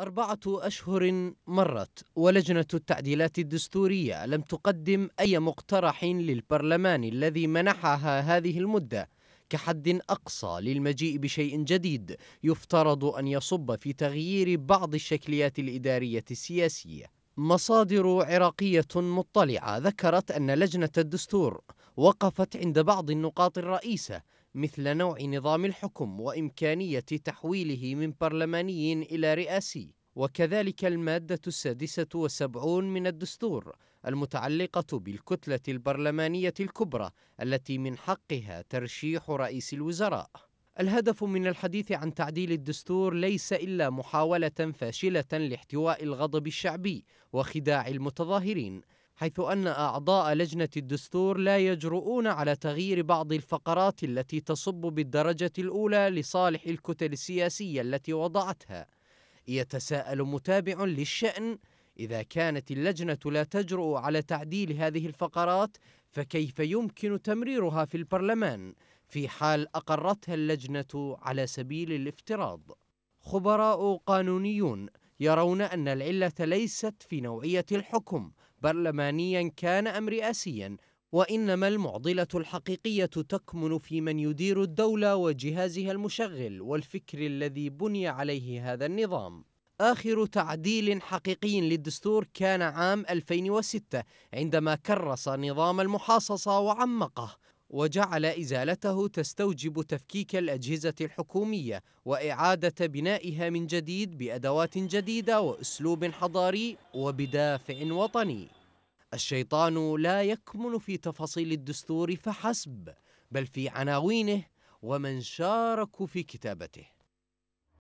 أربعة أشهر مرت ولجنة التعديلات الدستورية لم تقدم أي مقترح للبرلمان الذي منحها هذه المدة كحد أقصى للمجيء بشيء جديد يفترض أن يصب في تغيير بعض الشكليات الإدارية السياسية. مصادر عراقية مطلعة ذكرت أن لجنة الدستور وقفت عند بعض النقاط الرئيسة مثل نوع نظام الحكم وإمكانية تحويله من برلماني إلى رئاسي وكذلك المادة السادسة وسبعون من الدستور المتعلقة بالكتلة البرلمانية الكبرى التي من حقها ترشيح رئيس الوزراء. الهدف من الحديث عن تعديل الدستور ليس إلا محاولة فاشلة لاحتواء الغضب الشعبي وخداع المتظاهرين حيث أن أعضاء لجنة الدستور لا يجرؤون على تغيير بعض الفقرات التي تصب بالدرجة الأولى لصالح الكتل السياسية التي وضعتها يتساءل متابع للشأن إذا كانت اللجنة لا تجرؤ على تعديل هذه الفقرات فكيف يمكن تمريرها في البرلمان في حال أقرتها اللجنة على سبيل الافتراض خبراء قانونيون يرون أن العلة ليست في نوعية الحكم برلمانيا كان أم رئاسيا وإنما المعضلة الحقيقية تكمن في من يدير الدولة وجهازها المشغل والفكر الذي بني عليه هذا النظام آخر تعديل حقيقي للدستور كان عام 2006 عندما كرس نظام المحاصصة وعمقه وجعل ازالته تستوجب تفكيك الاجهزه الحكوميه واعاده بنائها من جديد بادوات جديده واسلوب حضاري وبدافع وطني الشيطان لا يكمن في تفاصيل الدستور فحسب بل في عناوينه ومن شاركوا في كتابته